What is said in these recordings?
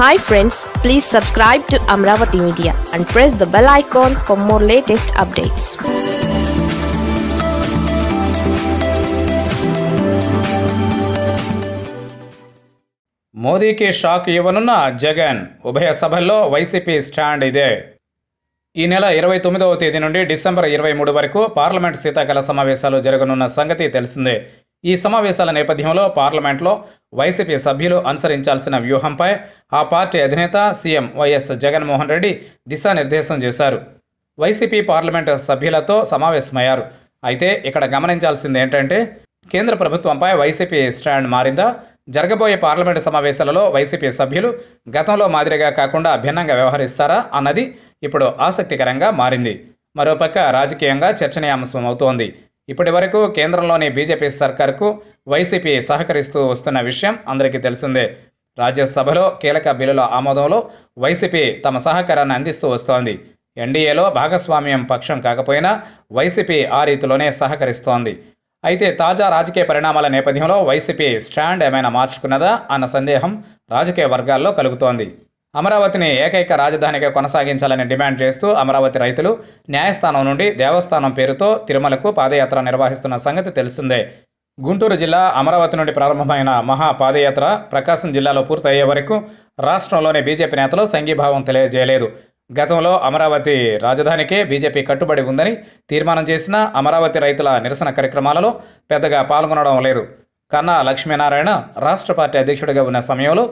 hi friends please subscribe to Amaravati media and press the bell icon for more latest updates మోదీకి shock ఇవ్వనున్న జగన్ ఉభయ సభల్లో YCP stand ఇదే ఈ నెల ఇరవై తొమ్మిదవ తేదీ నుండి డిసెంబర్ ఇరవై మూడు వరకు పార్లమెంట్ శీతాకాల సమావేశాలు జరగనున్న సంగతి తెలిసిందే ఈ సమావేశాల నేపథ్యంలో పార్లమెంట్లో వైసీపీ సభ్యులు అనుసరించాల్సిన వ్యూహంపై ఆ పార్టీ అధినేత సీఎం వైఎస్ జగన్మోహన్ రెడ్డి దిశానిర్దేశం చేశారు వైసీపీ పార్లమెంటు సభ్యులతో సమావేశమయ్యారు అయితే ఇక్కడ గమనించాల్సింది ఏంటంటే కేంద్ర ప్రభుత్వంపై వైసీపీ స్టాండ్ మారిందా జరగబోయే పార్లమెంటు సమావేశాలలో వైసీపీ సభ్యులు గతంలో మాదిరిగా కాకుండా భిన్నంగా వ్యవహరిస్తారా అన్నది ఇప్పుడు ఆసక్తికరంగా మారింది మరోపక్క రాజకీయంగా చర్చనీయాంశం అవుతోంది ఇప్పటి వరకు కేంద్రంలోని బీజేపీ సర్కార్కు వైసీపీ సహకరిస్తూ వస్తున్న విషయం అందరికీ తెలిసిందే రాజ్యసభలో కీలక బిల్లుల ఆమోదంలో వైసీపీ తమ సహకారాన్ని అందిస్తూ వస్తోంది ఎన్డీఏలో భాగస్వామ్యం పక్షం కాకపోయినా వైసీపీ ఆ రీతిలోనే సహకరిస్తోంది అయితే తాజా రాజకీయ పరిణామాల నేపథ్యంలో వైసీపీ స్టాండ్ ఏమైనా మార్చుకున్నదా అన్న సందేహం రాజకీయ వర్గాల్లో కలుగుతోంది అమరావతిని ఏకైక రాజధానిగా కొనసాగించాలని డిమాండ్ చేస్తూ అమరావతి రైతులు న్యాయస్థానం నుండి దేవస్థానం పేరుతో తిరుమలకు పాదయాత్ర నిర్వహిస్తున్న సంగతి తెలిసిందే గుంటూరు జిల్లా అమరావతి నుండి ప్రారంభమైన మహా పాదయాత్ర ప్రకాశం జిల్లాలో పూర్తయ్యే వరకు రాష్ట్రంలోని బీజేపీ నేతలు సంఘీభావం తెలియజేయలేదు గతంలో అమరావతి రాజధానికే బీజేపీ కట్టుబడి ఉందని తీర్మానం చేసిన అమరావతి రైతుల నిరసన కార్యక్రమాలలో పెద్దగా పాల్గొనడం లేదు కన్నా లక్ష్మీనారాయణ రాష్ట్ర పార్టీ అధ్యక్షుడిగా ఉన్న సమయంలో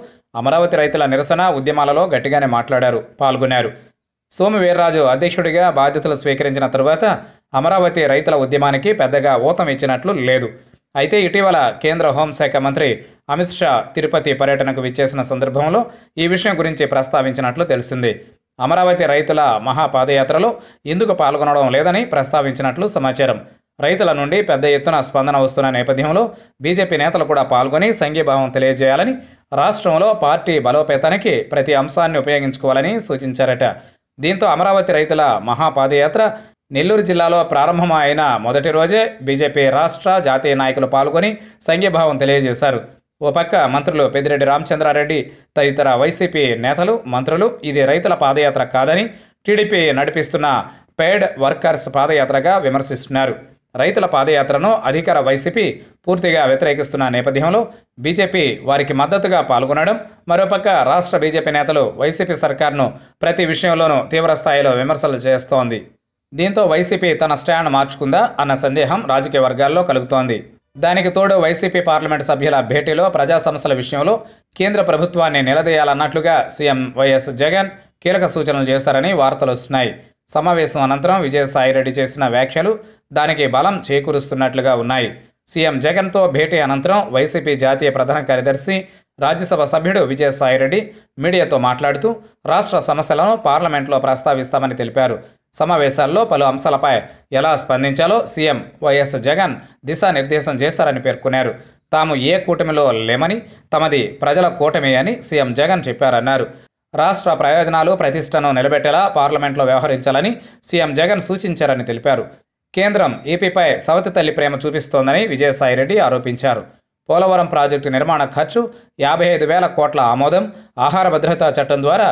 అమరావతి రైతుల నిరసన ఉద్యమాలలో గట్టిగానే మాట్లాడారు పాల్గొన్నారు సోము వీర్రాజు అధ్యక్షుడిగా బాధ్యతలు స్వీకరించిన తరువాత అమరావతి రైతుల ఉద్యమానికి పెద్దగా ఊతం ఇచ్చినట్లు లేదు అయితే ఇటీవల కేంద్ర హోంశాఖ మంత్రి అమిత్ షా తిరుపతి పర్యటనకు విచ్చేసిన సందర్భంలో ఈ విషయం గురించి ప్రస్తావించినట్లు తెలిసింది అమరావతి రైతుల మహాపాదయాత్రలో ఎందుకు పాల్గొనడం లేదని ప్రస్తావించినట్లు సమాచారం రైతుల నుండి పెద్ద ఎత్తున స్పందన వస్తున్న నేపథ్యంలో బీజేపీ నేతలు కూడా పాల్గొని సంఘీభావం తెలియజేయాలని రాష్ట్రంలో పార్టీ బలోపేతానికి ప్రతి అంశాన్ని ఉపయోగించుకోవాలని సూచించారట దీంతో అమరావతి రైతుల మహాపాదయాత్ర నెల్లూరు జిల్లాలో ప్రారంభమైన మొదటి రోజే బీజేపీ రాష్ట్ర జాతీయ నాయకులు పాల్గొని సంఘీభావం తెలియజేశారు ఓ పక్క మంత్రులు పెద్దిరెడ్డి రామచంద్రారెడ్డి తదితర వైసీపీ నేతలు మంత్రులు ఇది రైతుల పాదయాత్ర కాదని టీడీపీ నడిపిస్తున్న పెయిడ్ వర్కర్స్ పాదయాత్రగా విమర్శిస్తున్నారు రైతుల పాదయాత్రను అధికార వైసీపీ పూర్తిగా వ్యతిరేకిస్తున్న నేపథ్యంలో బీజేపీ వారికి మద్దతుగా పాల్గొనడం మరోపక్క రాష్ట్ర బీజేపీ నేతలు వైసీపీ సర్కార్ను ప్రతి విషయంలోనూ తీవ్రస్థాయిలో విమర్శలు చేస్తోంది దీంతో వైసీపీ తన స్టాండ్ మార్చుకుందా అన్న సందేహం రాజకీయ వర్గాల్లో కలుగుతోంది దానికి తోడు వైసీపీ పార్లమెంట్ సభ్యుల భేటీలో ప్రజా సమస్యల విషయంలో కేంద్ర ప్రభుత్వాన్ని నిలదీయాలన్నట్లుగా సీఎం వైఎస్ జగన్ కీలక సూచనలు చేశారని వార్తలు వస్తున్నాయి సమావేశం అనంతరం విజయసాయిరెడ్డి చేసిన వ్యాఖ్యలు దానికి బలం చేకూరుస్తున్నట్లుగా ఉన్నాయి సీఎం జగన్తో భేటీ అనంతరం వైసీపీ జాతీయ ప్రధాన కార్యదర్శి రాజ్యసభ సభ్యుడు విజయసాయిరెడ్డి మీడియాతో మాట్లాడుతూ రాష్ట్ర సమస్యలను పార్లమెంట్లో ప్రస్తావిస్తామని తెలిపారు సమావేశాల్లో పలు అంశాలపై ఎలా స్పందించాలో సీఎం వైఎస్ జగన్ దిశానిర్దేశం చేశారని పేర్కొన్నారు తాము ఏ కూటమిలో లేమని తమది ప్రజల కూటమి అని సీఎం జగన్ చెప్పారన్నారు రాష్ట్ర ప్రయోజనాలు ప్రతిష్టను నిలబెట్టేలా పార్లమెంట్లో వ్యవహరించాలని సీఎం జగన్ సూచించారని తెలిపారు కేంద్రం ఏపీపై సవతి తల్లి ప్రేమ చూపిస్తోందని విజయసాయిరెడ్డి ఆరోపించారు పోలవరం ప్రాజెక్టు నిర్మాణ ఖర్చు యాభై ఐదు వేల కోట్ల ఆమోదం ఆహార భద్రతా చట్టం ద్వారా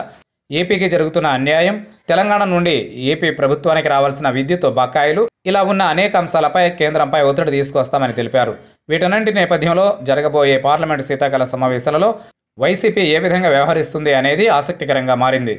ఏపీకి జరుగుతున్న అన్యాయం తెలంగాణ నుండి ఏపీ ప్రభుత్వానికి రావాల్సిన విద్యుత్ బకాయిలు ఇలా ఉన్న అనేక అంశాలపై కేంద్రంపై ఒత్తిడి తీసుకొస్తామని తెలిపారు వీటన్నింటి నేపథ్యంలో జరగబోయే పార్లమెంటు శీతాకాల సమావేశాలలో వైసీపీ ఏ విధంగా వ్యవహరిస్తుంది అనేది ఆసక్తికరంగా మారింది